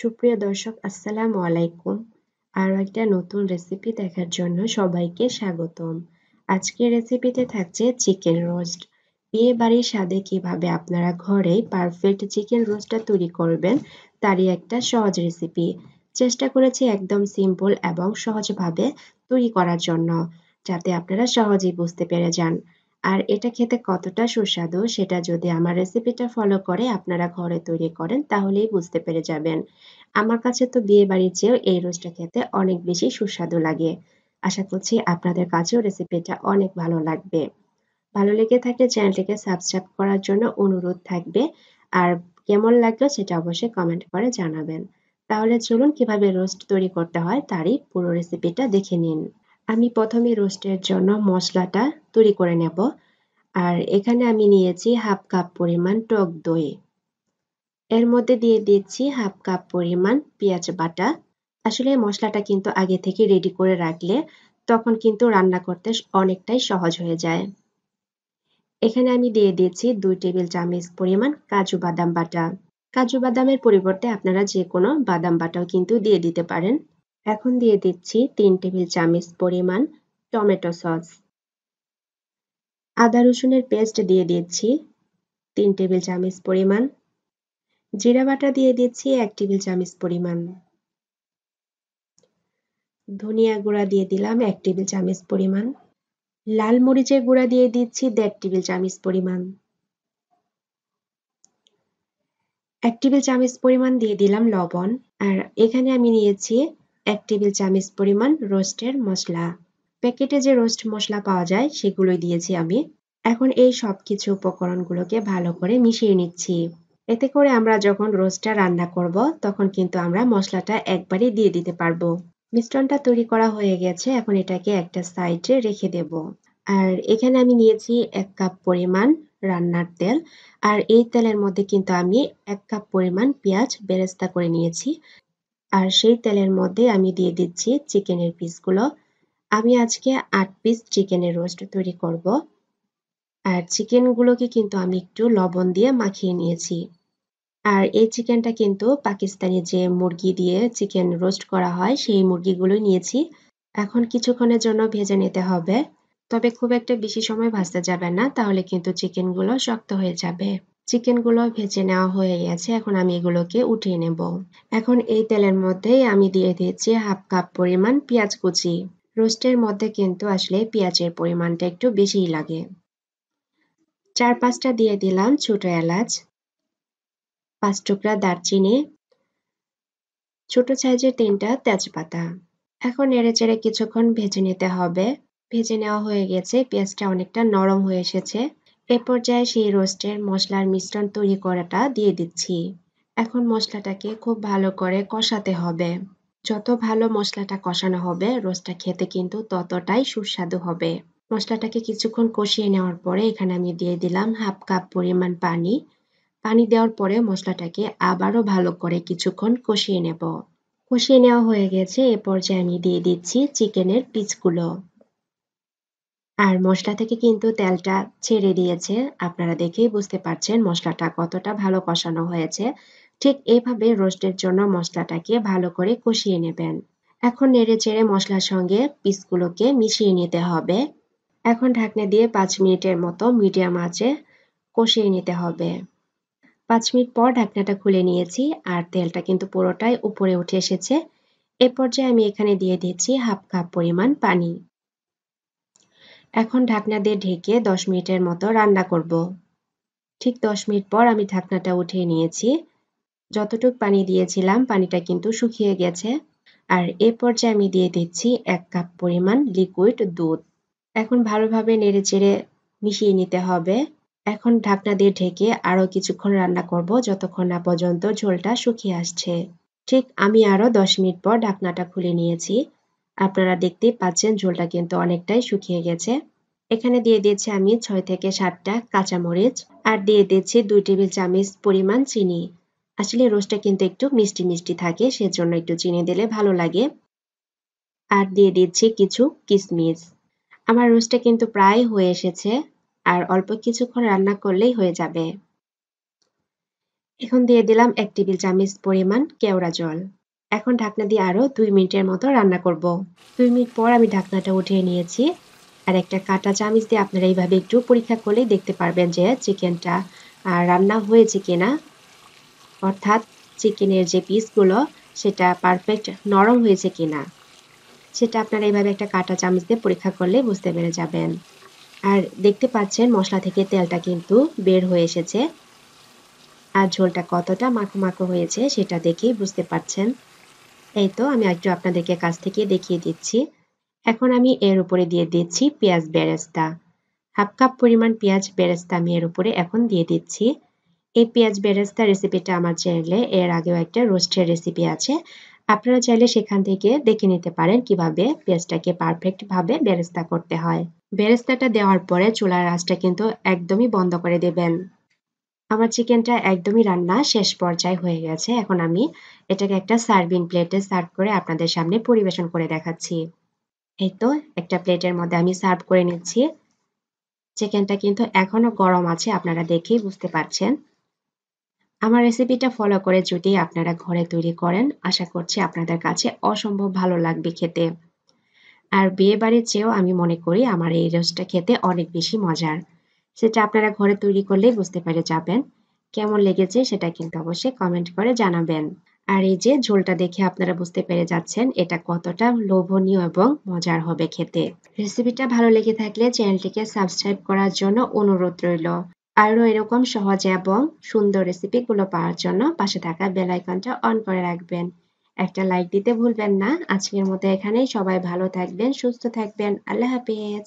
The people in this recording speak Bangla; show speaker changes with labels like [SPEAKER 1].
[SPEAKER 1] সুপ্রিয় দর্শক আসসালামু আলাইকুম আর একটা নতুন রেসিপি দেখার জন্য সবাইকে স্বাগতম আজকের রেসিপিতে থাকছে চিকেন রোস্ট বিয়ে বাড়ির স্বাদে কীভাবে আপনারা ঘরেই পারফেক্ট চিকেন রোস্টটা তৈরি করবেন তারই একটা সহজ রেসিপি চেষ্টা করেছি একদম সিম্পল এবং সহজভাবে তৈরি করার জন্য যাতে আপনারা সহজেই বুঝতে পেরে যান আর এটা খেতে কতটা সুস্বাদু সেটা যদি আমার রেসিপিটা ফলো করে আপনারা ঘরে তৈরি করেন তাহলেই বুঝতে পেরে যাবেন আমার কাছে তো বিয়ে বাড়ির চেয়েও এই রোজটা খেতে অনেক বেশি সুস্বাদু লাগে আশা করছি আপনাদের কাছেও রেসিপিটা অনেক ভালো লাগবে ভালো লেগে থাকলে চ্যানেলটিকে সাবস্ক্রাইব করার জন্য অনুরোধ থাকবে আর কেমন লাগলো সেটা অবশ্যই কমেন্ট করে জানাবেন তাহলে চলুন কিভাবে রোস্ট তৈরি করতে হয় তারই পুরো রেসিপিটা দেখে নিন আমি প্রথমে রোস্টের জন্য মশলাটা তৈরি করে নেব আর এখানে আমি নিয়েছি হাফ কাপ পরিমাণ টক দই এর মধ্যে দিয়ে দিচ্ছি হাফ কাপ পরিমাণ পেঁয়াজ বাটা আসলে মশলাটা কিন্তু আগে থেকে রেডি করে রাখলে তখন কিন্তু রান্না করতে অনেকটাই সহজ হয়ে যায় এখানে আমি দিয়ে দিয়েছি দুই টেবিল চামচ পরিমাণ কাজু বাদাম বাটা কাজু বাদামের পরিবর্তে আপনারা যে কোনো বাদাম বাটাও কিন্তু দিয়ে দিতে পারেন এখন দিয়ে দিচ্ছি তিন টেবিল চামচ পরিমাণ টমেটো সস আদা রসুনের পেস্ট দিয়ে দিচ্ছি তিন টেবিল চামচ পরিমাণ জিরা বাটা দিয়ে দিচ্ছি এক টেবিল চামচ পরিমাণ ধনিয়া গুঁড়া দিয়ে দিলাম এক টেবিল চামচ পরিমাণ লাল মরিচের গুঁড়া দিয়ে দিচ্ছি দেড় টেবিল চামচ পরিমাণ এক টেবিল চামচ পরিমাণ দিয়ে দিলাম লবণ আর এখানে আমি নিয়েছি এক টেবিল চামচ পরিমাণ রোস্টের মশলা প্যাকেটে যে রোস্ট মশলা পাওয়া যায় সেগুলোই দিয়েছি আমি এখন এই সব কিছু উপকরণগুলোকে ভালো করে মিশিয়ে নিচ্ছি এতে করে আমরা যখন রোস্টটা রান্না করব তখন কিন্তু আমরা মশলাটা একবারে দিয়ে দিতে পারবো মিশ্রণটা তৈরি করা হয়ে গেছে এখন এটাকে একটা সাইডে রেখে দেব আর এখানে আমি নিয়েছি এক কাপ পরিমাণ রান্নার তেল আর এই তেলের মধ্যে কিন্তু আমি এক কাপ পরিমাণ পেঁয়াজ বেরেস্তা করে নিয়েছি আর সেই তেলের মধ্যে আমি দিয়ে দিচ্ছি চিকেনের পিসগুলো আমি আজকে আট পিস চিকেনের রোস্ট তৈরি করব আর চিকেনগুলোকে কিন্তু আমি একটু লবণ দিয়ে মাখিয়ে নিয়েছি আর এই চিকেনটা কিন্তু পাকিস্তানি যে মুরগি দিয়ে চিকেন রোস্ট করা হয় সেই মুরগিগুলো নিয়েছি এখন কিছুক্ষণের জন্য ভেজে নিতে হবে তবে খুব একটা বেশি সময় ভাজতে যাবে না তাহলে কিন্তু চিকেনগুলো শক্ত হয়ে যাবে চিকেনগুলো ভেজে নেওয়া হয়ে গেছে এখন আমি এগুলোকে উঠিয়ে নেব এখন এই তেলের মধ্যেই আমি দিয়ে দিচ্ছি হাফ কাপ পরিমাণ পেঁয়াজ কুচি রোস্টের মধ্যে কিন্তু আসলে পেঁয়াজের পরিমাণটা একটু বেশিই লাগে চার পাঁচটা দিয়ে দিলাম ছোট এলাচ পাঁচ টুকরা দারচিনি ছোট সাইজের তিনটা তেজপাতা এখন এড়ে চেড়ে কিছুক্ষণ ভেজে নিতে হবে ভেজে নেওয়া হয়ে গেছে পেঁয়াজটা অনেকটা নরম হয়ে এসেছে এ পর্যায়ে সেই রোস্টের মশলার মিশ্রণ তৈরি করাটা দিয়ে দিচ্ছি এখন মশলাটাকে খুব ভালো করে কষাতে হবে যত ভালো মশলাটা কষানো হবে রোস্টটা খেতে কিন্তু ততটাই সুস্বাদু হবে মশলাটাকে কিছুক্ষণ কষিয়ে নেওয়ার পরে এখানে আমি দিয়ে দিলাম হাফ কাপ পরিমাণ পানি পানি দেওয়ার পরে মশলাটাকে আবারও ভালো করে কিছুক্ষণ কষিয়ে নেব কষিয়ে নেওয়া হয়ে গেছে এ পর্যায়ে আমি দিয়ে দিচ্ছি চিকেনের পিসগুলো আর মশলা থেকে কিন্তু তেলটা ছেড়ে দিয়েছে আপনারা দেখেই বুঝতে পারছেন মশলাটা কতটা ভালো কষানো হয়েছে ঠিক এভাবে রোস্টের জন্য মশলাটাকে ভালো করে কষিয়ে নেবেন এখন নেড়ে চেড়ে মশলার সঙ্গে পিসগুলোকে মিশিয়ে নিতে হবে এখন ঢাকনে দিয়ে পাঁচ মিনিটের মতো মিডিয়াম আঁচে কষিয়ে নিতে হবে পাঁচ মিনিট পর ঢাকনাটা খুলে নিয়েছি আর তেলটা কিন্তু পুরোটাই উপরে উঠে এসেছে এ পর্যায়ে আমি এখানে দিয়ে দিচ্ছি হাফ কাপ পরিমাণ পানি এখন ঢাকনা দিয়ে ঢেকে দশ মিনিটের মতো রান্না করব ঠিক দশ মিনিট পর আমি ঢাকনাটা উঠিয়ে নিয়েছি যতটুক পানি দিয়েছিলাম পানিটা কিন্তু শুকিয়ে গেছে আর এ পর্যায়ে আমি দিয়ে দিচ্ছি এক কাপ পরিমাণ লিকুইড দুধ এখন ভালোভাবে নেড়েচেড়ে মিশিয়ে নিতে হবে এখন ঢাকনা দিয়ে ঢেকে আরও কিছুক্ষণ রান্না করব যতক্ষণ না পর্যন্ত ঝোলটা শুকিয়ে আসছে ঠিক আমি আরও দশ মিনিট পর ঢাকনাটা খুলে নিয়েছি আপনারা দেখতেই পাচ্ছেন ঝোলটা কিন্তু অনেকটাই শুকিয়ে গেছে এখানে দিয়ে দিয়েছি আমি ছয় থেকে সাতটা কাঁচামরিচ আর দিয়ে দিয়েছি দুই টেবিল চামচ পরিমাণ চিনি আসলে রোস্টটা কিন্তু একটু মিষ্টি মিষ্টি থাকে সেজন্য একটু চিনি দিলে ভালো লাগে আর দিয়ে দিচ্ছি কিছু কিশমিশ আমার রোস্টটা কিন্তু প্রায় হয়ে এসেছে আর অল্প কিছুক্ষণ রান্না করলেই হয়ে যাবে এখন দিয়ে দিলাম এক টেবিল চামচ পরিমাণ কেওড়া জল এখন ঢাকনা দিয়ে আরও দুই মিনিটের মতো রান্না করব। দুই মিনিট পর আমি ঢাকনাটা উঠিয়ে নিয়েছি আর একটা কাটা চামিচ দিয়ে আপনারা এইভাবে একটু পরীক্ষা করলেই দেখতে পারবেন যে চিকেনটা রান্না হয়েছে কিনা অর্থাৎ চিকেনের যে পিসগুলো সেটা পারফেক্ট নরম হয়েছে কিনা সেটা আপনারা এইভাবে একটা কাটা চামচ দিয়ে পরীক্ষা করলে বুঝতে পেরে যাবেন আর দেখতে পাচ্ছেন মশলা থেকে তেলটা কিন্তু বের হয়ে এসেছে আর ঝোলটা কতটা মাখো মাখো হয়েছে সেটা দেখেই বুঝতে পারছেন এই তো আমি একটু আপনাদেরকে কাছ থেকে দেখিয়ে দিচ্ছি এখন আমি এর উপরে দিয়ে দিচ্ছি পেঁয়াজ বেরেস্তা হাফ কাপ পরিমাণ পেঁয়াজ বেরেস্তা আমি এর উপরে এখন দিয়ে দিচ্ছি এই পেঁয়াজ বেরেস্তা রেসিপিটা আমার চ্যানেলে এর আগেও একটা রোস্টের রেসিপি আছে আপনারা চাইলে সেখান থেকে দেখে নিতে পারেন কিভাবে পেঁয়াজটাকে পারফেক্টভাবে বেরেস্তা করতে হয় বেরেস্তাটা দেওয়ার পরে চুলার আঁচটা কিন্তু একদমই বন্ধ করে দেবেন আমার চিকেনটা একদমই রান্না শেষ পর্যায়ে হয়ে গেছে এখন আমি এটাকে একটা সার্ভিং প্লেটে সার্ভ করে আপনাদের সামনে পরিবেশন করে দেখাচ্ছি এই তো একটা প্লেটের মধ্যে আমি সার্ভ করে নিচ্ছি চিকেনটা কিন্তু এখনো গরম আছে আপনারা দেখেই বুঝতে পারছেন আমার রেসিপিটা ফলো করে যদি আপনারা ঘরে তৈরি করেন আশা করছি আপনাদের কাছে অসম্ভব ভালো লাগবে খেতে আর বিয়ে বাড়ির চেয়েও আমি মনে করি আমার এই রসটা খেতে অনেক বেশি মজার সেটা আপনারা ঘরে তৈরি করলেই বুঝতে পেরে যাবেন কেমন লেগেছে সেটা কিন্তু অবশ্যই কমেন্ট করে জানাবেন আর এই যে ঝোলটা দেখে আপনারা বুঝতে পেরে যাচ্ছেন এটা কতটা লোভনীয় এবং মজার হবে খেতে রেসিপিটা ভালো লেগে থাকলে চ্যানেলটিকে সাবস্ক্রাইব করার জন্য অনুরোধ রইল আরও এরকম সহজ এবং সুন্দর রেসিপিগুলো পাওয়ার জন্য পাশে থাকা বেল আইকনটা অন করে রাখবেন একটা লাইক দিতে ভুলবেন না আজকের মতো এখানেই সবাই ভালো থাকবেন সুস্থ থাকবেন আল্লাহ হাফিজ